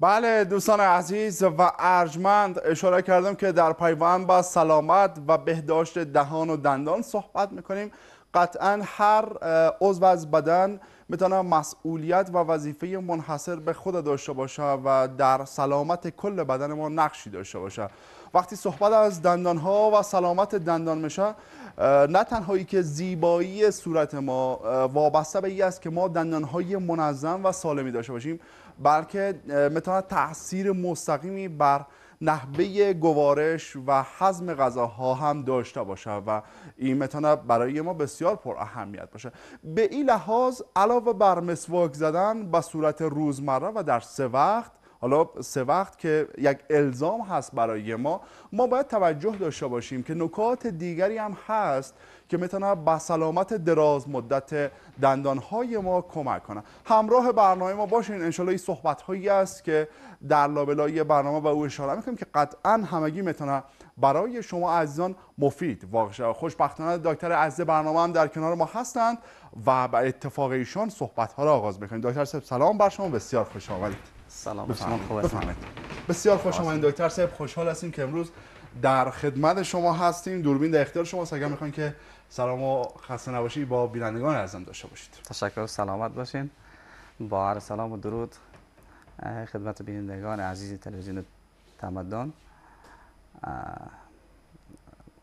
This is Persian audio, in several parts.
بله دوستان عزیز و ارجمند اشاره کردم که در پیوان با سلامت و بهداشت دهان و دندان صحبت میکنیم قطعا هر عضو از بدن میتونه مسئولیت و وظیفه منحصر به خود داشته باشه و در سلامت کل بدن ما نقشی داشته باشه وقتی صحبت از دندان ها و سلامت دندان میشه نه تنهایی که زیبایی صورت ما وابسته به ای است که ما دندان های منظم و سالمی داشته باشیم بلکه میتواند تاثیر مستقیمی بر نحوه گوارش و حزم غذاها هم داشته باشه و این میتواند برای ما بسیار پر اهمیت باشه به این لحاظ علاوه بر مسواک زدن به صورت روزمره و در سه وقت حالا سه وقت که یک الزام هست برای ما ما باید توجه داشته باشیم که نکات دیگری هم هست که میتونه به سلامت دراز مدت های ما کمک کنه همراه برنامه ما باشین انشالله این صحبت هایی است که در لابلای برنامه به او اشاره میکنیم که قطعا همگی میتونه برای شما عزیزان مفید واقع شد خوشبختانه دکتر عزیز برنامه هم در کنار ما هستند و به اتفاق ایشان صحبت ها را آغاز میکنیم دکتر صاحب سلام بر شما بسیار خوش آمدید سلام بفهمید. بسیار خوش آمدید دکتر صاحب خوشحال هستیم که امروز در خدمت شما هستیم دوربین در اختیار شما اگر میخوان که سلام و خسته نباشی با بینندگان ازم داشته باشید تشکر و سلامت باشین با عرض سلام و درود خدمت بینندگان عزیز تلویزیون تمدن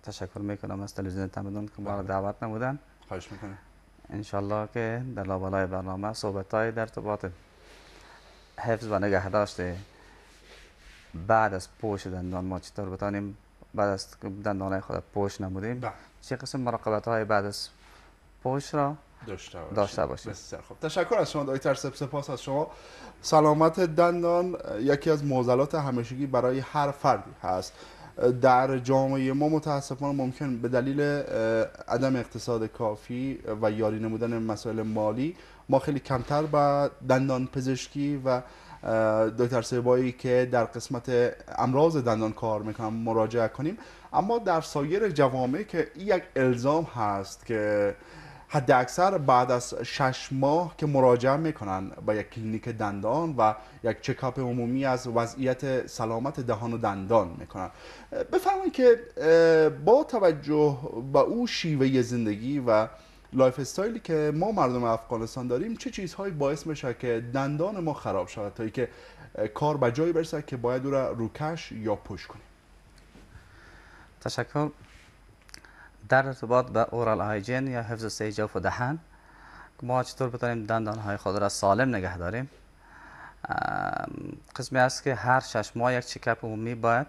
تشکر میکنم از تلویزیون تمدن که ما را بله. دعوت نمودن خواهش میکنم انشالله که در لابلای برنامه صحبت های در ارتباط حفظ و داشته بعد از پوش دندان ما چطور بتانیم بعد از دندانهای خود پوش نمودیم بله. چه قسم مراقبت های بعد از پوش را داشته باشیم بسیار خوب تشکر از شما دکتر سپاس از شما سلامت دندان یکی از موزلات همیشگی برای هر فردی هست در جامعه ما متاسفانه ممکن به دلیل عدم اقتصاد کافی و یاری نمودن مسائل مالی ما خیلی کمتر به دندان پزشکی و دکتر سیبایی که در قسمت امراض دندان کار میکنم مراجعه کنیم اما در سایر جوامع که یک الزام هست که حد اکثر بعد از شش ماه که مراجعه میکنن به یک کلینیک دندان و یک چکاپ عمومی از وضعیت سلامت دهان و دندان میکنن بفرمایید که با توجه به او شیوه زندگی و لایف استایلی که ما مردم افغانستان داریم چه چیزهایی باعث میشه که دندان ما خراب شود تا که کار به جایی برسه که باید او را روکش یا پوش کنیم تشکر در ارتباط به اورال هایجین یا حفظ سیجاف و دهن ما چطور بتونیم دندان های خود را سالم نگه داریم قسمی است که هر شش ماه یک چکپ عمومی باید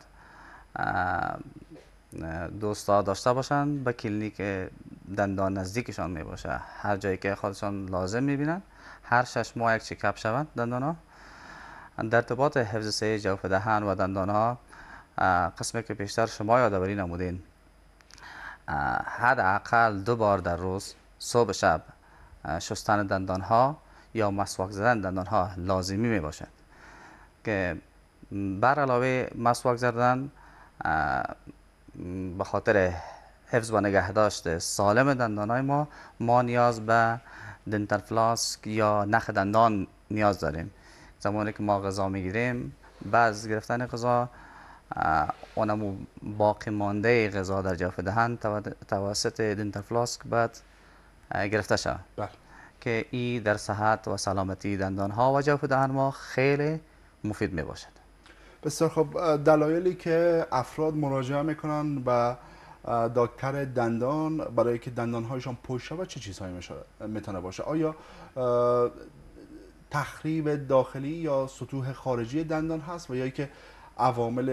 دوستا داشته باشند به کلینیک دندان نزدیکشان می باشه هر جایی که خودشان لازم می بینن هر شش ماه یک چکپ شوند دندان ها در ارتباط حفظ سه جوف دهن و دندان ها قسمی که پیشتر شما یادآوری نمودین حداقل دو بار در روز صبح شب شستن دندان ها یا مسواک زدن دندان ها لازمی می باشد که بر علاوه مسواک زدن به خاطر حفظ و نگهداشت سالم های ما ما نیاز به دنتال فلاسک یا نخ دندان نیاز داریم زمانی که ما غذا میگیریم بعض گرفتن غذا اونمو باقی مانده غذا در جوف دهن توسط دنتال فلاسک بعد گرفته شد بله. که ای در صحت و سلامتی دندان ها و جوف دهن ما خیلی مفید می بسیار خب دلایلی که افراد مراجعه میکنن و دکتر دندان برای که دندانهایشان پشت شود چه چیزهایی میتونه باشه آیا تخریب داخلی یا سطوح خارجی دندان هست و یا که عوامل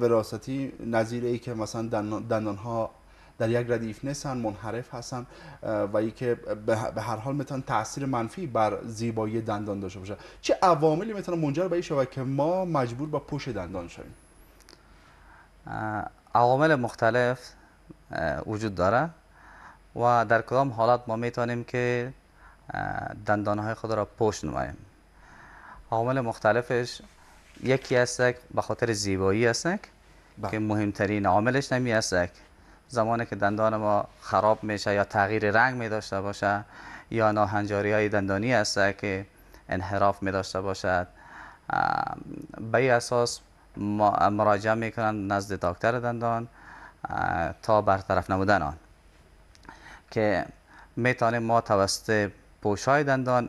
وراثتی نظیر ای که مثلا دندان ها در یک ردیف نیستن منحرف هستن و ای که به هر حال میتونن تاثیر منفی بر زیبایی دندان داشته باشه چه عواملی میتونه منجر به این شود که ما مجبور به پوش دندان شویم عوامل مختلف وجود داره و در کدام حالت ما میتونیم که دندان های خود را پوش نماییم عوامل مختلفش یکی هستک به خاطر زیبایی هستک بله. که مهمترین عاملش نمی هستک زمانی که دندان ما خراب میشه یا تغییر رنگ می داشته باشه یا ناهنجاری های دندانی است که انحراف می داشته باشد به این اساس مراجعه کنند نزد دکتر دندان تا برطرف نمودن آن که توانیم ما توسط پوشای دندان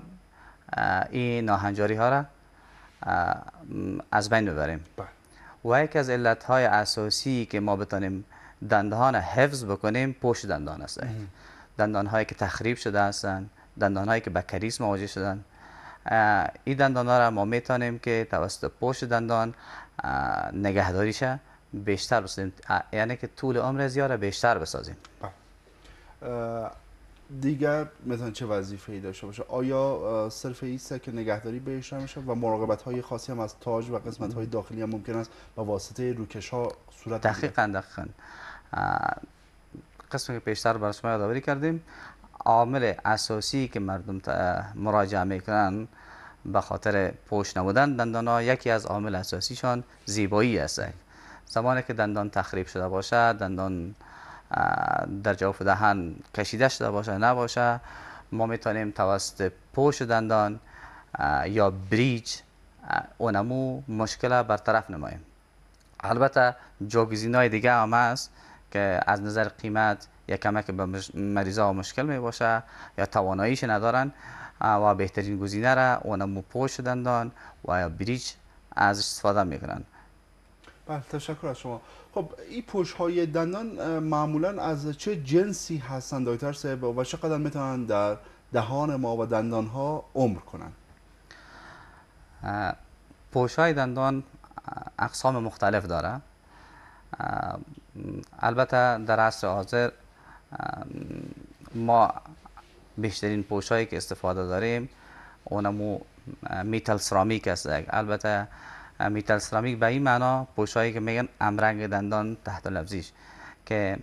این ناهنجاری ها را از بین ببریم بله. و یکی از علت های اساسی که ما بتانیم دندان حفظ بکنیم پشت دندان است دندان هایی که تخریب شده هستند دندان هایی که به کریز مواجه شدن این دندان ها را ما میتونیم که توسط پشت دندان نگهداری شه بیشتر بسازیم یعنی که طول عمر را بیشتر بسازیم بله. دیگر مثلا چه وظیفه ای داشته باشه آیا صرف ایسته که نگهداری بهش میشه و مراقبت های خاصی هم از تاج و قسمت های داخلی هم ممکن است با واسطه روکش ها صورت دقیقا دقیقا قسم که پیشتر بر شما یادآوری کردیم عامل اساسی که مردم مراجعه میکنن به خاطر پوش نبودن دندان ها یکی از عامل اساسیشان زیبایی است زمانی که دندان تخریب شده باشه دندان در جوف دهن کشیده شده باشه نباشه ما میتونیم توسط پوش دندان یا بریج اونمو مشکل برطرف نماییم البته جاگزین های دیگه هم هست که از نظر قیمت یک کمک به مریضا مشکل می باشه یا تواناییش ندارن و بهترین گزینه را اونم پوش دندان و یا بریج از استفاده میکنن بله تشکر از شما خب این پوش های دندان معمولا از چه جنسی هستند دکتر صاحب و چقدر میتونن در دهان ما و دندان ها عمر کنن پوش های دندان اقسام مختلف داره البته در عصر حاضر ما بیشترین پوش هایی که استفاده داریم اونمو میتل سرامیک است البته میتل سرامیک به این معنا پوش هایی که میگن امرنگ دندان تحت لفظیش که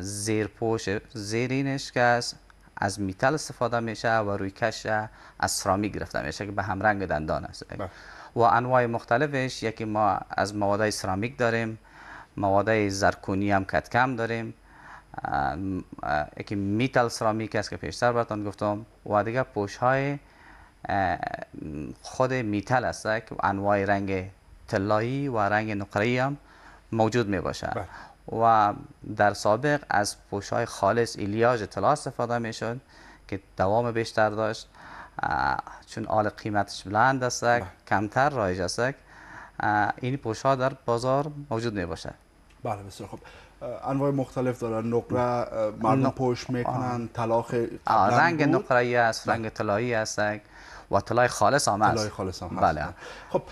زیر پوش زیرینش که از میتل استفاده میشه و روی کش از سرامیک گرفته میشه که به همرنگ دندان است بله. و انواع مختلفش یکی ما از مواد سرامیک داریم مواده زرکونی هم کت کم داریم یکی میتل سرامیک است که پیشتر براتون گفتم و دیگه پوش های خود میتل است که انواع رنگ طلایی و رنگ نقره هم موجود می باشد بله. و در سابق از پوش های خالص ایلیاژ طلا استفاده می که دوام بیشتر داشت چون آل قیمتش بلند است بله. کمتر رایج است این پوش ها در بازار موجود می بله بسیار خوب، انواع مختلف دارن نقره مردم پوش میکنن طلاق رنگ نقره است رنگ بله. طلایی است و طلای خالص هم است خالص هم بله. بله خب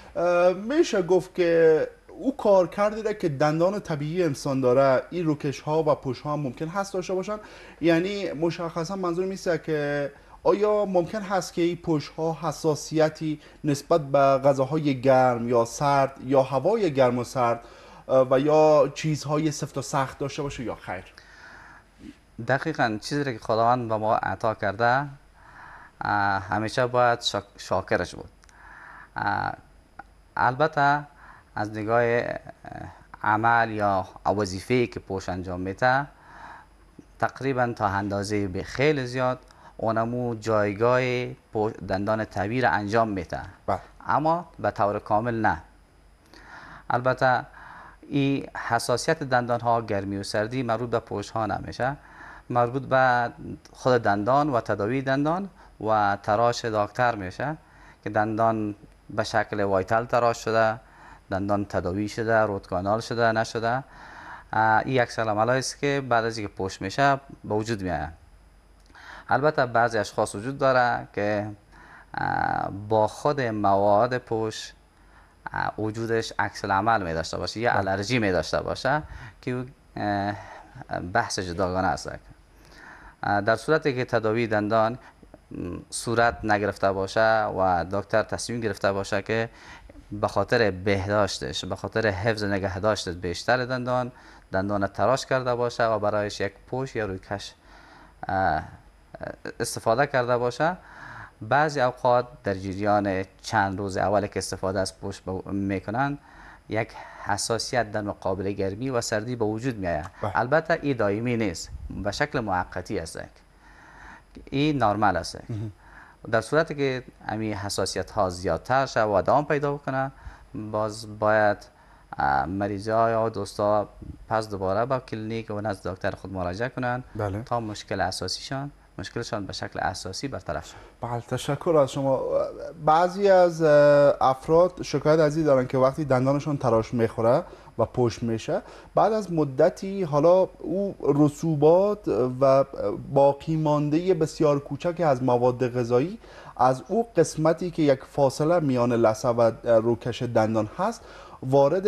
میشه گفت که او کار کرده که دندان طبیعی انسان داره این روکش ها و پوش ها هم ممکن هست داشته باشن یعنی مشخصا منظور میسته که آیا ممکن هست که این پوش ها حساسیتی نسبت به غذاهای گرم یا سرد یا هوای گرم و سرد و یا چیزهای سفت و سخت داشته باشه یا خیر دقیقا چیزی که خداوند به ما عطا کرده همیشه باید شاکرش بود البته از نگاه عمل یا وظیفه که پوش انجام میده تقریبا تا اندازه خیلی زیاد اونمو جایگاه دندان طبیعی انجام میده بله. اما به طور کامل نه البته این حساسیت دندان ها گرمی و سردی مربوط به پوش ها نمیشه مربوط به خود دندان و تداوی دندان و تراش داکتر میشه که دندان به شکل وایتل تراش شده دندان تداوی شده روت کانال شده نشده این اکثر عملایی است که بعد از اینکه پوش میشه به وجود میاد البته بعضی اشخاص وجود داره که با خود مواد پوش وجودش عکس العمل می داشته باشه یا بله. آلرژی می داشته باشه که بحث جداگانه است در صورتی که تداوی دندان صورت نگرفته باشه و دکتر تصمیم گرفته باشه که به خاطر بهداشتش به خاطر حفظ نگهداشت بیشتر دندان دندان تراش کرده باشه و برایش یک پوش یا رویکش استفاده کرده باشه بعضی اوقات در جریان چند روز اول که استفاده از پوش میکنن یک حساسیت در مقابل گرمی و سردی به وجود می بله. البته این دائمی نیست به شکل موقتی است این نرمال است در صورتی که امی حساسیت ها زیادتر شد و دوام پیدا کنه باز باید مریضی ها یا دوستا پس دوباره به کلینیک و نزد دکتر خود مراجعه کنند بله. تا مشکل اساسیشان مشکلشان به شکل اساسی برطرف شد بله تشکر از شما بعضی از افراد شکایت از دارن که وقتی دندانشان تراش میخوره و پشت میشه بعد از مدتی حالا او رسوبات و باقی مانده بسیار کوچک از مواد غذایی از او قسمتی که یک فاصله میان لثه و روکش دندان هست وارد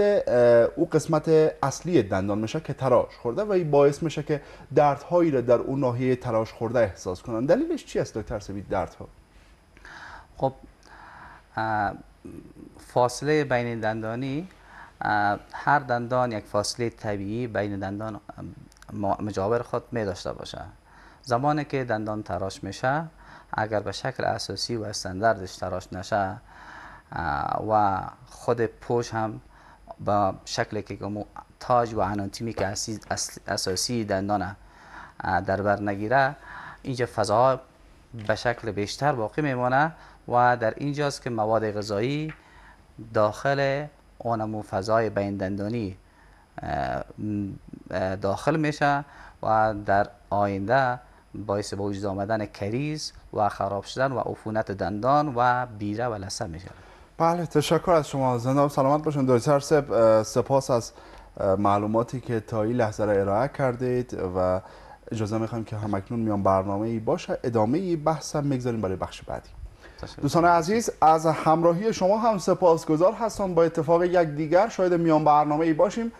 او قسمت اصلی دندان میشه که تراش خورده و این باعث میشه که دردهایی را در اون ناحیه تراش خورده احساس کنن دلیلش چی است دکتر سوید دردها خب فاصله بین دندانی هر دندان یک فاصله طبیعی بین دندان مجاور خود می داشته باشه زمانی که دندان تراش میشه اگر به شکل اساسی و استانداردش تراش نشه و خود پوش هم با شکل که گمو تاج و آناتومی که اساسی دندان در بر نگیره اینجا فضا به شکل بیشتر باقی میمانه و در اینجاست که مواد غذایی داخل اونمو فضای بین دندانی داخل میشه و در آینده باعث به وجود آمدن کریز و خراب شدن و عفونت دندان و بیره و لسه میشه بله تشکر از شما زنده سلامت باشین دویتر سب سپاس از معلوماتی که تا این لحظه را ارائه کردید و اجازه میخوایم که همکنون میان برنامه ای باشه ادامه ای بحث هم میگذاریم برای بخش بعدی دوستان عزیز از همراهی شما هم سپاسگزار هستم با اتفاق یک دیگر شاید میان برنامه ای باشیم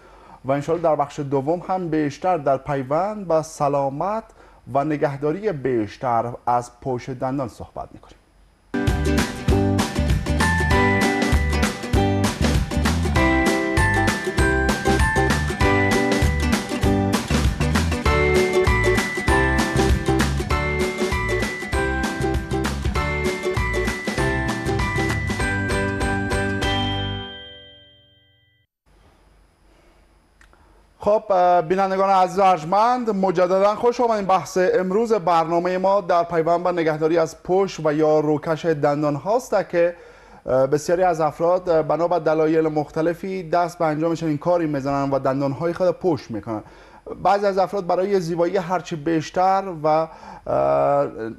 و انشالله در بخش دوم هم بیشتر در پیوند و سلامت و نگهداری بیشتر از پوش دندان صحبت میکنیم خب بینندگان عزیز ارجمند مجددا خوش آمدین بحث امروز برنامه ما در پیوند به نگهداری از پشت و یا روکش دندان هاست که بسیاری از افراد بنا به دلایل مختلفی دست به انجام چنین کاری میزنند و دندان های خود پشت میکنن بعضی از افراد برای زیبایی هرچی بیشتر و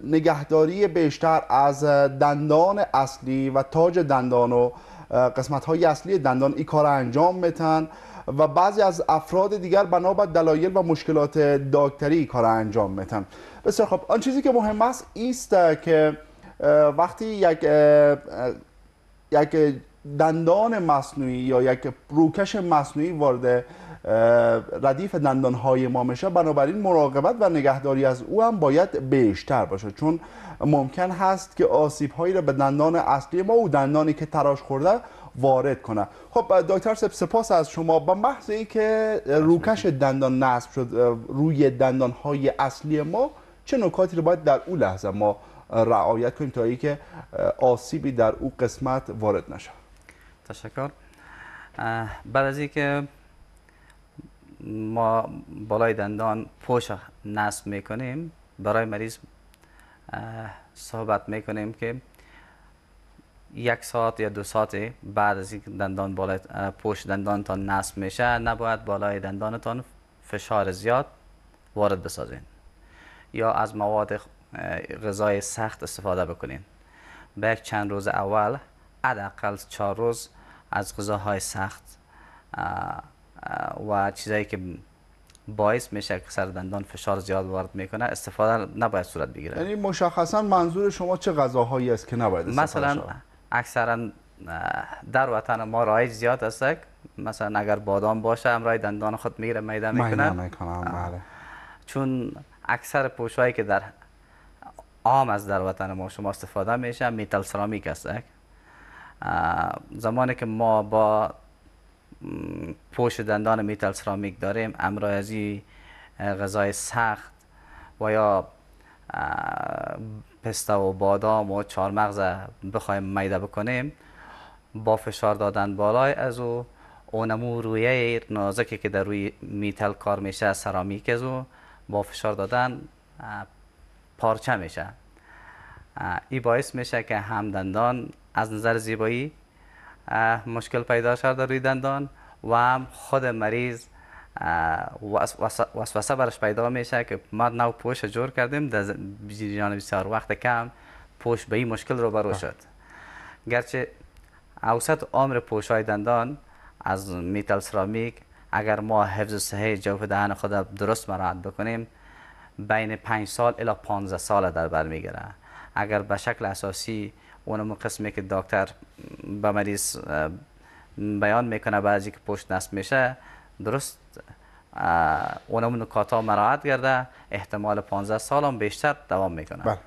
نگهداری بیشتر از دندان اصلی و تاج دندان و قسمت های اصلی دندان این کار انجام میتن و بعضی از افراد دیگر بنا دلایل و مشکلات داکتری کار انجام میتن بسیار خب آن چیزی که مهم است ایست که وقتی یک یک دندان مصنوعی یا یک روکش مصنوعی وارد ردیف دندان های ما میشه بنابراین مراقبت و نگهداری از او هم باید بیشتر باشه چون ممکن هست که آسیب هایی را به دندان اصلی ما و دندانی که تراش خورده وارد کنه خب دکتر سپ سپاس از شما به محض اینکه روکش دندان نصب شد روی دندان های اصلی ما چه نکاتی رو باید در اون لحظه ما رعایت کنیم تا اینکه آسیبی در او قسمت وارد نشه تشکر بعد از اینکه ما بالای دندان پوش نصب میکنیم برای مریض صحبت میکنیم که یک ساعت یا دو ساعت بعد از اینکه دندان بالای دندان دندانتان نصب میشه نباید بالای دندانتان فشار زیاد وارد بسازین یا از مواد غذای سخت استفاده بکنین به یک چند روز اول حداقل چهار روز از غذاهای سخت و چیزایی که باعث میشه که سر دندان فشار زیاد وارد میکنه استفاده نباید صورت بگیره یعنی مشخصا منظور شما چه غذاهایی است که نباید استفاده مثلا اکثرا در وطن ما رایج زیاد است مثلا اگر بادام باشه رای دندان خود میگیره میده میکنن بله. چون اکثر پوشهایی که در عام از در وطن ما شما استفاده میشه میتل سرامیک است زمانی که ما با پوش دندان میتل سرامیک داریم امرای غذای سخت و یا پسته و بادام و چارمغز بخوایم میده بکنیم با فشار دادن بالای از او اونمو رویه نازکی که در روی میتل کار میشه سرامیک از او با فشار دادن پارچه میشه ای باعث میشه که هم دندان از نظر زیبایی مشکل پیدا شده روی دندان و هم خود مریض وسوسه برش پیدا میشه که ما نو پوش جور کردیم در جریان بسیار وقت کم پوش به این مشکل رو برو شد گرچه اوسط عمر پوش های دندان از میتال سرامیک اگر ما حفظ صحه جوف دهن خود درست مراحت بکنیم بین 5 سال الی 15 سال در بر میگیره اگر به شکل اساسی اونم قسمی که دکتر به مریض بیان میکنه بعضی که پشت نصب میشه درست اون نکات ها مراعت کرده احتمال 15 سال هم بیشتر دوام میکنه بله،,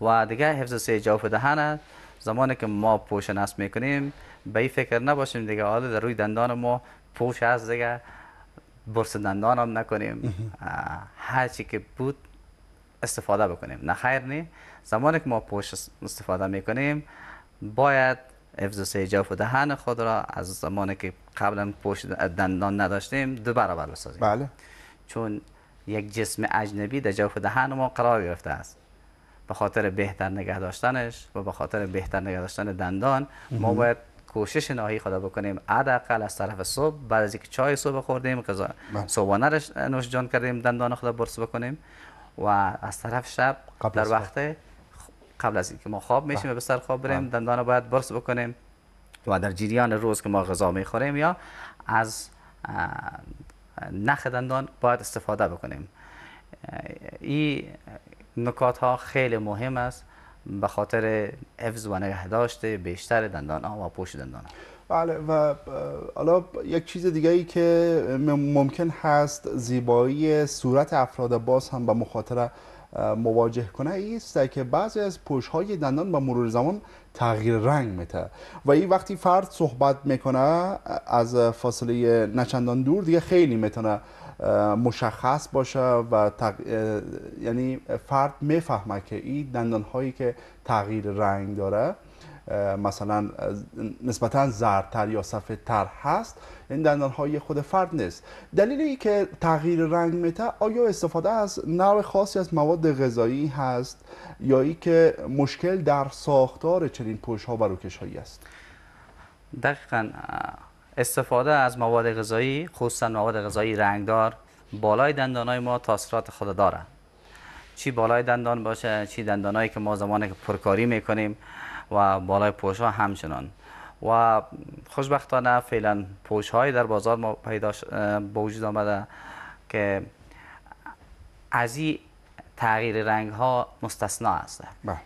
بله و دیگه حفظ سه جوف دهن زمانی که ما پوش نصب میکنیم به این فکر نباشیم دیگه حالا در روی دندان ما پوش هست دیگه برس دندان هم نکنیم هر چی که بود استفاده بکنیم نه خیر نی زمانی که ما پوش استفاده میکنیم باید حفظ سه جوف دهن خود را از زمانی که قبلا پشت دندان نداشتیم دو برابر بسازیم بله چون یک جسم اجنبی در جوف دهن ما قرار گرفته است به خاطر بهتر نگه داشتنش و به خاطر بهتر نگه داشتن دندان ما باید کوشش نهایی خدا بکنیم حداقل از طرف صبح بعد از اینکه چای صبح خوردیم قضا بله. صبحانه نوش جان کردیم دندان خدا برس بکنیم و از طرف شب در وقت قبل از اینکه ما خواب میشیم بله. و به سر خواب بریم بله. دندان باید برس بکنیم و در جریان روز که ما غذا میخوریم یا از نخ دندان باید استفاده بکنیم این نکات ها خیلی مهم است به خاطر حفظ و داشته بیشتر دندان ها و پوش دندان ها. بله و حالا یک چیز دیگه ای که ممکن هست زیبایی صورت افراد باز هم به مخاطره مواجه کنه است که بعضی از پوش های دندان با مرور زمان تغییر رنگ میته و این وقتی فرد صحبت میکنه از فاصله نچندان دور دیگه خیلی میتونه مشخص باشه و یعنی فرد میفهمه که این دندان هایی که تغییر رنگ داره مثلا نسبتا زردتر یا سفیدتر هست این دندان های خود فرد نیست دلیلی که تغییر رنگ میته آیا استفاده از نوع خاصی از مواد غذایی هست یا ای که مشکل در ساختار چنین پوش ها و روکش هایی است دقیقا استفاده از مواد غذایی خصوصا مواد غذایی رنگدار بالای دندان های ما تاثیرات خود داره چی بالای دندان باشه چی دندانایی که ما زمانی که پرکاری میکنیم و بالای پوش ها همچنان و خوشبختانه فعلا پوش در بازار ما پیدا به وجود آمده که از این تغییر رنگ ها مستثنا است بله.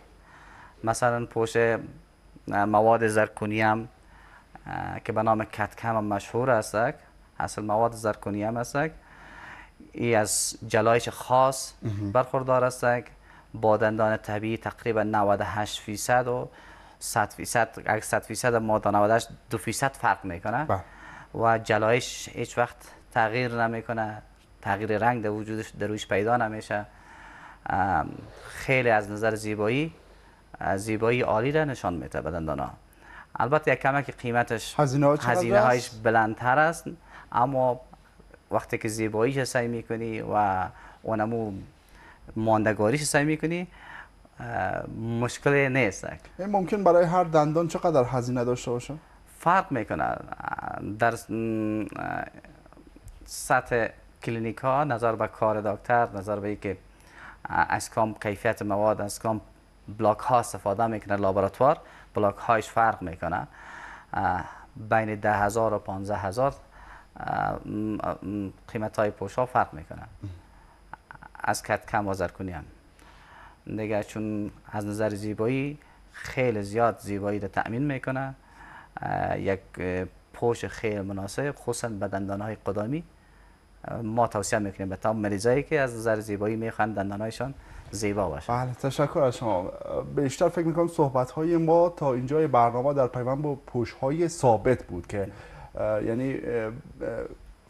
مثلا پوش مواد زرکونی هم که به نام کتکم هم مشهور است اصل مواد زرکونی هم است ای از جلایش خاص برخوردار است با دندان طبیعی تقریبا 98 فیصد و 100 فیصد اگر 100 فیصد ما تا 98 2 فیصد فرق میکنه بله. و جلایش هیچ وقت تغییر نمیکنه تغییر رنگ در وجودش در پیدا نمیشه خیلی از نظر زیبایی زیبایی عالی را نشان میده بدندانا البته یک کمه که قیمتش هزینه, هایش بلندتر است اما وقتی که زیباییش سعی میکنی و اونمو ماندگاریش سعی میکنی مشکلی نیست این ممکن برای هر دندان چقدر هزینه داشته باشه؟ فرق میکنه در سطح کلینیک ها نظر به کار دکتر نظر به اینکه از کام کیفیت مواد از کام بلاک ها استفاده میکنه لابراتوار بلاک هایش فرق میکنه بین ده هزار و پانزه هزار قیمت های پوش ها فرق میکنه از کت کم آزر کنیم دیگه چون از نظر زیبایی خیلی زیاد زیبایی را تأمین میکنه یک پوش خیلی مناسب خصوصا به دندان های قدامی ما توصیه میکنیم به تمام مریضایی که از نظر زیبایی میخوان دندانهایشان زیبا باشه بله تشکر از شما بیشتر فکر میکنم صحبت های ما تا اینجا برنامه در پیوند با پوش های ثابت بود که یعنی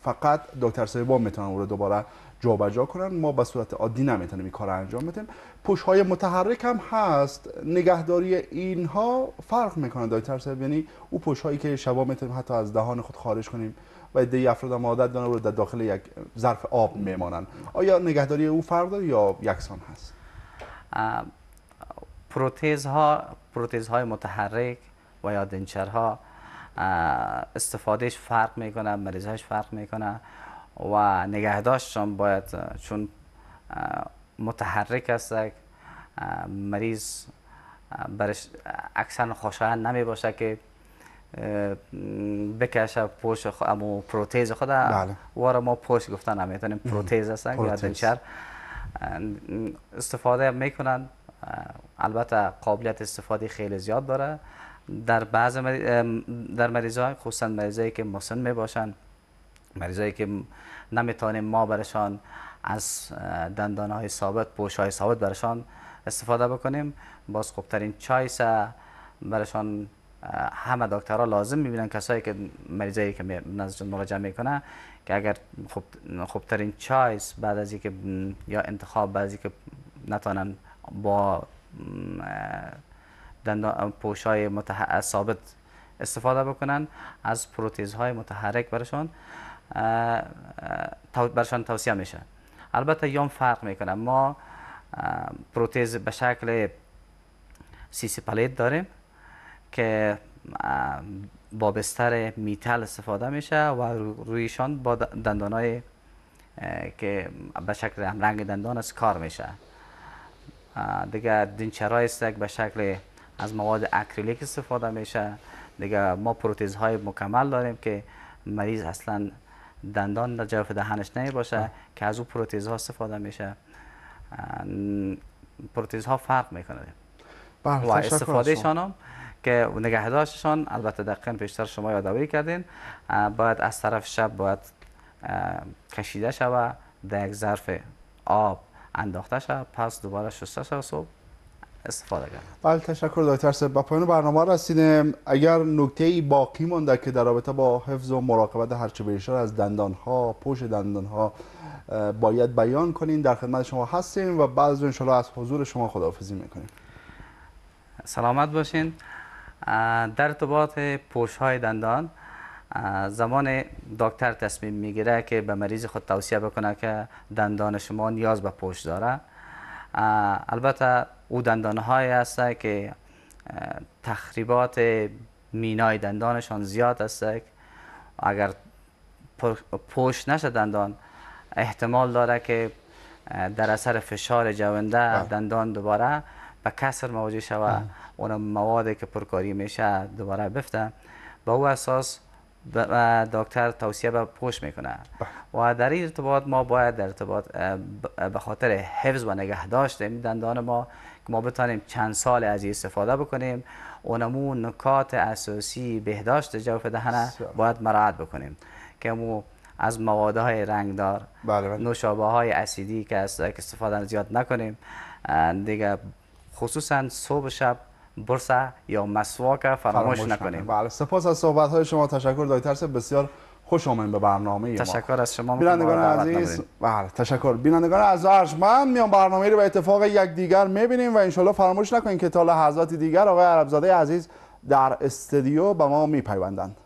فقط دکتر سیبا میتونن او رو دوباره جابجا کنن ما به صورت عادی نمیتونیم این کار انجام بدیم پوش های متحرک هم هست نگهداری اینها فرق میکنه دایتر صاحب یعنی او پوش هایی که شبا میتونیم حتی از دهان خود خارج کنیم و ایده افراد هم عادت دارن رو در داخل یک ظرف آب میمانند آیا نگهداری او فرق داره یا یکسان هست پروتز ها پروتز های متحرک و یا دنچر ها استفادهش فرق میکنه مریضهاش فرق میکنه و نگهداشتشان باید چون متحرک است مریض برش اکثر خوشایند نمی باشه که بکشه پوش خو... امو پروتز خود بله. را ما پوش گفتن نمیتونیم پروتز است یا استفاده میکنن البته قابلیت استفاده خیلی زیاد داره در بعض مریض... در مریض های خصوصا مریضایی که مسن می باشن مریضایی که نمیتوانیم ما برشان از دندانه های ثابت پوش های ثابت برشان استفاده بکنیم باز خوبترین چایس برشان همه دکترها لازم میبینن کسایی که مریضایی که نزدشون مراجعه میکنه که اگر خوب خوبترین چایس بعد از اینکه یا انتخاب از که نتونن با دندان پوشای ثابت استفاده بکنن از پروتیز های متحرک برشان برشان توصیه میشه البته یام فرق میکنه ما پروتز به شکل سیسی پلیت داریم که با بستر میتل استفاده میشه و رویشان با های که به شکل همرنگ دندان است کار میشه دیگه دینچرای است به شکل از مواد اکریلیک استفاده میشه دیگه ما های مکمل داریم که مریض اصلا دندان در جوف دهنش باشه که از او ها استفاده میشه ها فرق میکنه بله، و استفادهشان هم که نگهداشتشان البته دقیقا پیشتر شما یادآوری کردین باید از طرف شب باید کشیده شود در یک ظرف آب انداخته شود پس دوباره شسته شود صبح استفاده کنند بله تشکر دکتر صاحب، با پایان برنامه رسیدیم اگر نکته ای باقی مانده که در رابطه با حفظ و مراقبت هرچه بیشتر از دندان ها پوش دندان ها باید بیان کنین در خدمت شما هستیم و بعض ان از حضور شما خداحافظی میکنیم سلامت باشین در ارتباط پوش های دندان زمان دکتر تصمیم میگیره که به مریض خود توصیه بکنه که دندان شما نیاز به پوش داره البته او دندان های هسته که تخریبات مینای دندانشان زیاد است اگر پوش نشه دندان احتمال داره که در اثر فشار جونده بله. دندان دوباره به کسر مواجه شود بله. اون موادی که پرکاری میشه دوباره بفته با او اساس و دکتر توصیه به پوش میکنه بله. و در این ارتباط ما باید در ارتباط به خاطر حفظ و نگه دندان ما که ما بتانیم چند سال از این استفاده بکنیم اونمو نکات اساسی بهداشت جوف دهنه باید مراعت بکنیم که مو از مواد های رنگدار بله, بله. نوشابه های اسیدی که استفاده زیاد نکنیم دیگه خصوصا صبح شب برس یا مسواک فراموش نکنیم بله سپاس از صحبت های شما تشکر دایی ترس بسیار خوش به برنامه ما تشکر از شما بینندگان عزیز بله تشکر بینندگان از ارجمند میان برنامه رو به اتفاق یک دیگر میبینیم و انشالله فراموش نکنید که تا لحظات دیگر آقای عربزاده عزیز در استودیو به ما میپیوندند